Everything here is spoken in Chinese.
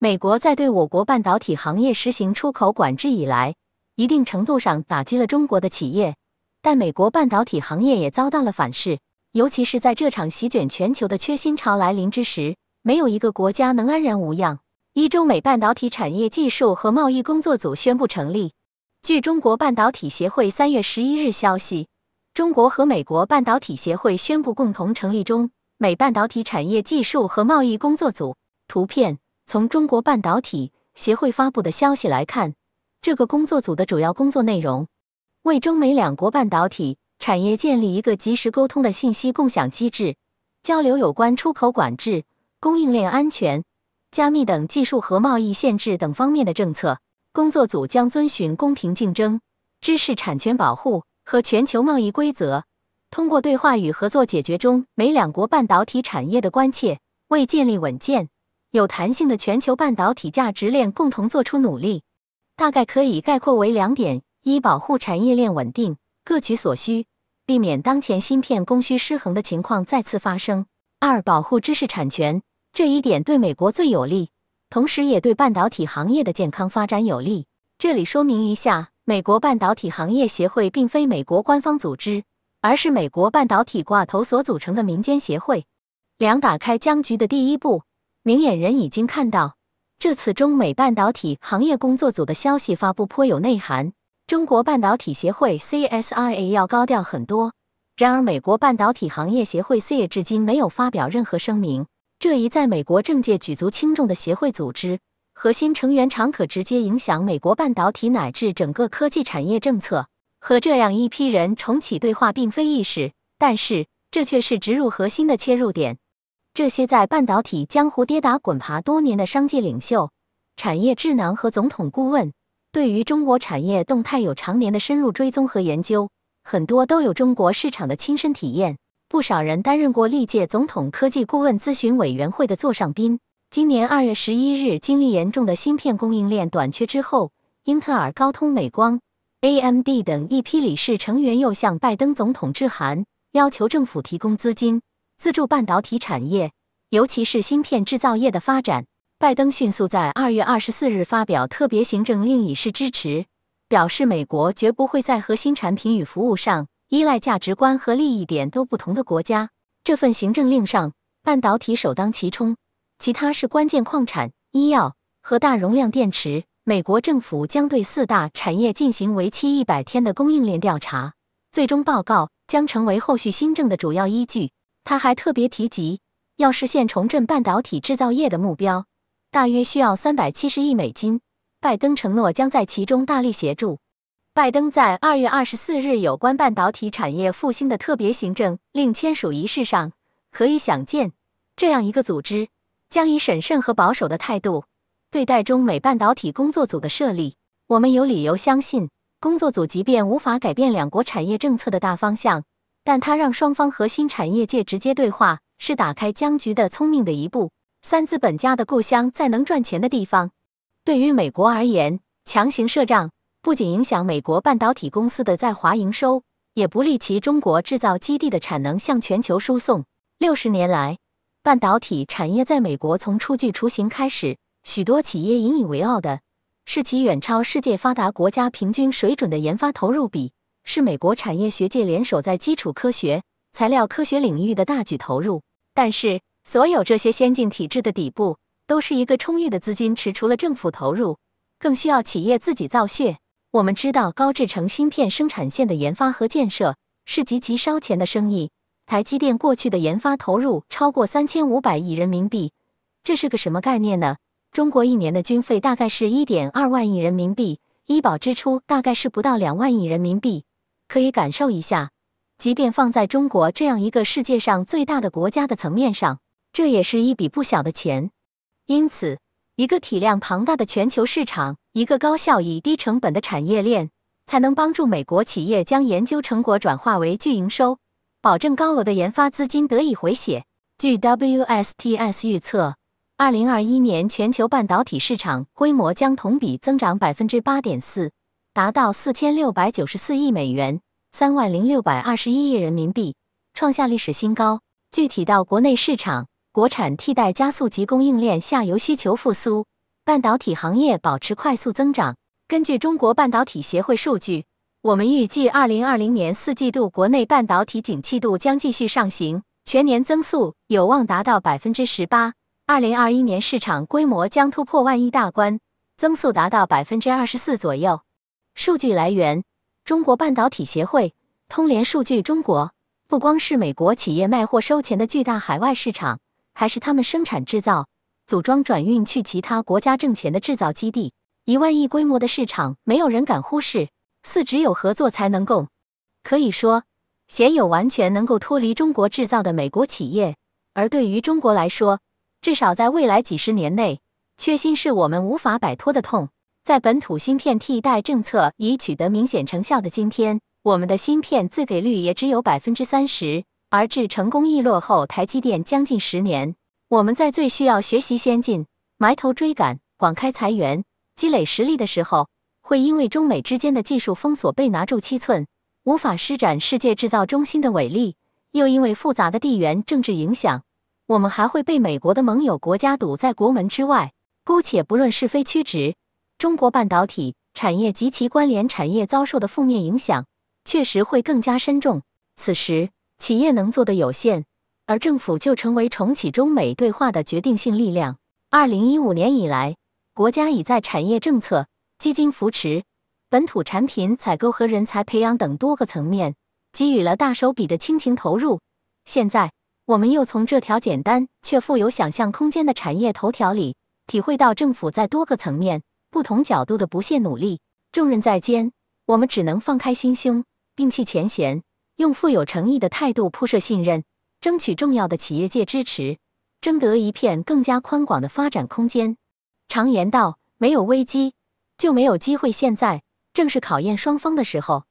美国在对我国半导体行业实行出口管制以来，一定程度上打击了中国的企业，但美国半导体行业也遭到了反噬。尤其是在这场席卷全球的缺芯潮来临之时，没有一个国家能安然无恙。一中美半导体产业技术和贸易工作组宣布成立。据中国半导体协会三月十一日消息，中国和美国半导体协会宣布共同成立中美半导体产业技术和贸易工作组。图片。从中国半导体协会发布的消息来看，这个工作组的主要工作内容为中美两国半导体产业建立一个及时沟通的信息共享机制，交流有关出口管制、供应链安全、加密等技术和贸易限制等方面的政策。工作组将遵循公平竞争、知识产权保护和全球贸易规则，通过对话与合作解决中美两国半导体产业的关切，为建立稳健。有弹性的全球半导体价值链共同做出努力，大概可以概括为两点：一、保护产业链稳定，各取所需，避免当前芯片供需失衡的情况再次发生；二、保护知识产权。这一点对美国最有利，同时也对半导体行业的健康发展有利。这里说明一下，美国半导体行业协会并非美国官方组织，而是美国半导体寡头所组成的民间协会。两打开僵局的第一步。明眼人已经看到，这次中美半导体行业工作组的消息发布颇有内涵。中国半导体协会 （CSIA） 要高调很多，然而美国半导体行业协会 c e a 至今没有发表任何声明。这一在美国政界举足轻重的协会组织，核心成员常可直接影响美国半导体乃至整个科技产业政策。和这样一批人重启对话并非易事，但是这却是植入核心的切入点。这些在半导体江湖跌打滚爬多年的商界领袖、产业智囊和总统顾问，对于中国产业动态有常年的深入追踪和研究，很多都有中国市场的亲身体验。不少人担任过历届总统科技顾问咨询委员会的座上宾。今年二月十一日，经历严重的芯片供应链短缺之后，英特尔、高通、美光、AMD 等一批理事成员又向拜登总统致函，要求政府提供资金。资助半导体产业，尤其是芯片制造业的发展。拜登迅速在二月二十四日发表特别行政令以示支持，表示美国绝不会在核心产品与服务上依赖价值观和利益点都不同的国家。这份行政令上，半导体首当其冲，其他是关键矿产、医药和大容量电池。美国政府将对四大产业进行为期一百天的供应链调查，最终报告将成为后续新政的主要依据。他还特别提及，要实现重振半导体制造业的目标，大约需要三百七十亿美金。拜登承诺将在其中大力协助。拜登在二月二十四日有关半导体产业复兴的特别行政令签署仪式上，可以想见，这样一个组织将以审慎和保守的态度对待中美半导体工作组的设立。我们有理由相信，工作组即便无法改变两国产业政策的大方向。但它让双方核心产业界直接对话，是打开僵局的聪明的一步。三资本家的故乡在能赚钱的地方。对于美国而言，强行设账不仅影响美国半导体公司的在华营收，也不利其中国制造基地的产能向全球输送。六十年来，半导体产业在美国从初具雏形开始，许多企业引以为傲的是其远超世界发达国家平均水准的研发投入比。是美国产业学界联手在基础科学、材料科学领域的大举投入，但是所有这些先进体制的底部，都是一个充裕的资金池。除了政府投入，更需要企业自己造血。我们知道，高制成芯片生产线的研发和建设是极其烧钱的生意。台积电过去的研发投入超过三千五百亿人民币，这是个什么概念呢？中国一年的军费大概是一点二万亿人民币，医保支出大概是不到两万亿人民币。可以感受一下，即便放在中国这样一个世界上最大的国家的层面上，这也是一笔不小的钱。因此，一个体量庞大的全球市场，一个高效益、低成本的产业链，才能帮助美国企业将研究成果转化为巨营收，保证高额的研发资金得以回血。据 WSTS 预测，二零二一年全球半导体市场规模将同比增长百分之八点四。达到四千六百九十四亿美元，三万零六百二十一亿人民币，创下历史新高。具体到国内市场，国产替代加速及供应链下游需求复苏，半导体行业保持快速增长。根据中国半导体协会数据，我们预计二零二零年四季度国内半导体景气度将继续上行，全年增速有望达到百分之十八。二零二一年市场规模将突破万亿大关，增速达到百分之二十四左右。数据来源：中国半导体协会、通联数据。中国不光是美国企业卖货收钱的巨大海外市场，还是他们生产制造、组装转运去其他国家挣钱的制造基地。一万亿规模的市场，没有人敢忽视。四，只有合作才能共。可以说，鲜有完全能够脱离中国制造的美国企业。而对于中国来说，至少在未来几十年内，缺芯是我们无法摆脱的痛。在本土芯片替代政策已取得明显成效的今天，我们的芯片自给率也只有百分之三十，而制成工艺落后台积电将近十年。我们在最需要学习先进、埋头追赶、广开财源、积累实力的时候，会因为中美之间的技术封锁被拿住七寸，无法施展世界制造中心的伟力；又因为复杂的地缘政治影响，我们还会被美国的盟友国家堵在国门之外。姑且不论是非曲直。中国半导体产业及其关联产业遭受的负面影响，确实会更加深重。此时，企业能做的有限，而政府就成为重启中美对话的决定性力量。二零一五年以来，国家已在产业政策、基金扶持、本土产品采购和人才培养等多个层面，给予了大手笔的倾情投入。现在，我们又从这条简单却富有想象空间的产业头条里，体会到政府在多个层面。不同角度的不懈努力，重任在肩，我们只能放开心胸，摒弃前嫌，用富有诚意的态度铺设信任，争取重要的企业界支持，争得一片更加宽广的发展空间。常言道，没有危机就没有机会。现在正是考验双方的时候。